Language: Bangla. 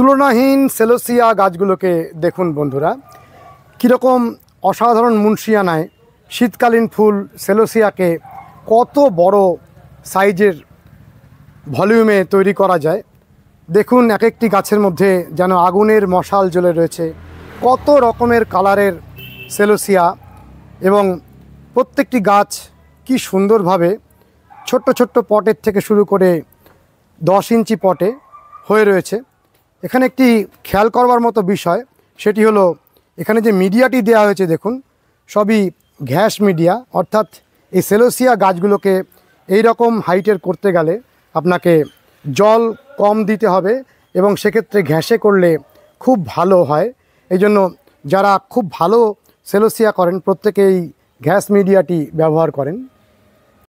তুলনাহীন সেলোসিয়া গাছগুলোকে দেখুন বন্ধুরা কীরকম অসাধারণ মুন্সিয়ানায় শীতকালীন ফুল সেলোসিয়াকে কত বড় সাইজের ভলিউমে তৈরি করা যায় দেখুন এক একটি গাছের মধ্যে যেন আগুনের মশাল জ্বলে রয়েছে কত রকমের কালারের সেলোসিয়া এবং প্রত্যেকটি গাছ কি সুন্দরভাবে ছোট্ট ছোট্ট পটের থেকে শুরু করে দশ ইঞ্চি পটে হয়ে রয়েছে এখানে একটি খেয়াল করবার মতো বিষয় সেটি হলো এখানে যে মিডিয়াটি দেয়া হয়েছে দেখুন সবই ঘ্যাস মিডিয়া অর্থাৎ এই সেলোসিয়া গাছগুলোকে এই রকম হাইটের করতে গেলে আপনাকে জল কম দিতে হবে এবং সেক্ষেত্রে ঘ্যাসে করলে খুব ভালো হয় এই জন্য যারা খুব ভালো সেলোসিয়া করেন প্রত্যেকেই ঘ্যাস মিডিয়াটি ব্যবহার করেন